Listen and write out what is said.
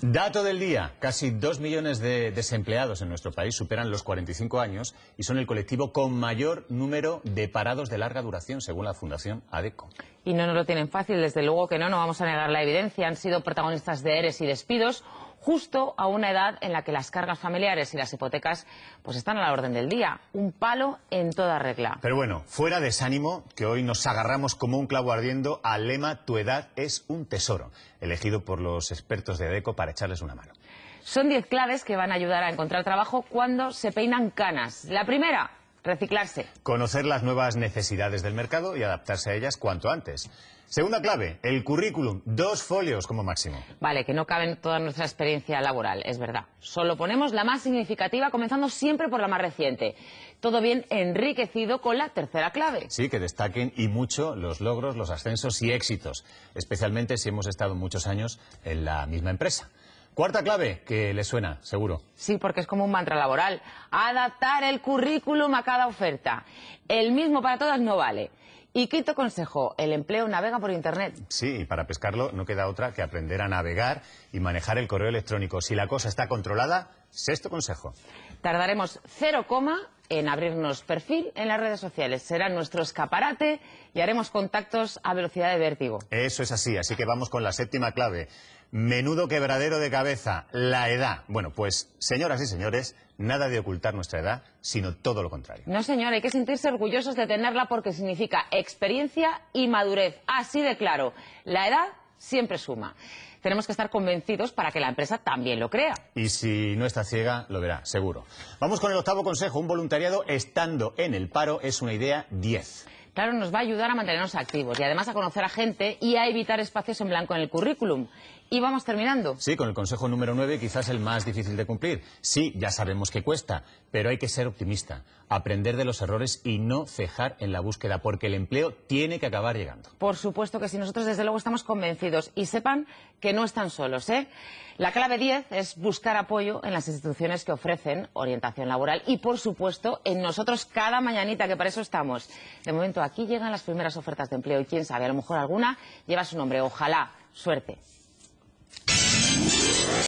Dato del día. Casi dos millones de desempleados en nuestro país superan los 45 años y son el colectivo con mayor número de parados de larga duración, según la Fundación ADECO. Y no nos lo tienen fácil, desde luego que no, no vamos a negar la evidencia. Han sido protagonistas de ERES y despidos justo a una edad en la que las cargas familiares y las hipotecas pues están a la orden del día. Un palo en toda regla. Pero bueno, fuera desánimo, que hoy nos agarramos como un clavo ardiendo al lema Tu edad es un tesoro, elegido por los expertos de ADECO para echarles una mano. Son 10 claves que van a ayudar a encontrar trabajo cuando se peinan canas. La primera, Reciclarse. Conocer las nuevas necesidades del mercado y adaptarse a ellas cuanto antes. Segunda clave, el currículum, dos folios como máximo. Vale, que no caben toda nuestra experiencia laboral, es verdad. Solo ponemos la más significativa, comenzando siempre por la más reciente. Todo bien enriquecido con la tercera clave. Sí, que destaquen y mucho los logros, los ascensos y éxitos, especialmente si hemos estado muchos años en la misma empresa. Cuarta clave, que le suena, seguro. Sí, porque es como un mantra laboral. Adaptar el currículum a cada oferta. El mismo para todas no vale. Y quinto consejo, el empleo navega por Internet. Sí, y para pescarlo no queda otra que aprender a navegar y manejar el correo electrónico. Si la cosa está controlada, sexto consejo. Tardaremos cero coma en abrirnos perfil en las redes sociales. Será nuestro escaparate y haremos contactos a velocidad de vértigo. Eso es así, así que vamos con la séptima clave. Menudo quebradero de cabeza, la edad. Bueno, pues señoras y señores, nada de ocultar nuestra edad, sino todo lo contrario. No, señor, hay que sentirse orgullosos de tenerla porque significa experiencia y madurez. Así de claro, la edad siempre suma. Tenemos que estar convencidos para que la empresa también lo crea. Y si no está ciega, lo verá, seguro. Vamos con el octavo consejo. Un voluntariado estando en el paro es una idea 10. Claro, nos va a ayudar a mantenernos activos y además a conocer a gente y a evitar espacios en blanco en el currículum. Y vamos terminando. Sí, con el consejo número 9, quizás el más difícil de cumplir. Sí, ya sabemos que cuesta, pero hay que ser optimista, aprender de los errores y no cejar en la búsqueda, porque el empleo tiene que acabar llegando. Por supuesto que sí, nosotros desde luego estamos convencidos y sepan que no están solos. ¿eh? La clave 10 es buscar apoyo en las instituciones que ofrecen orientación laboral y, por supuesto, en nosotros cada mañanita, que para eso estamos. De momento, aquí llegan las primeras ofertas de empleo y quién sabe, a lo mejor alguna lleva su nombre. Ojalá, suerte.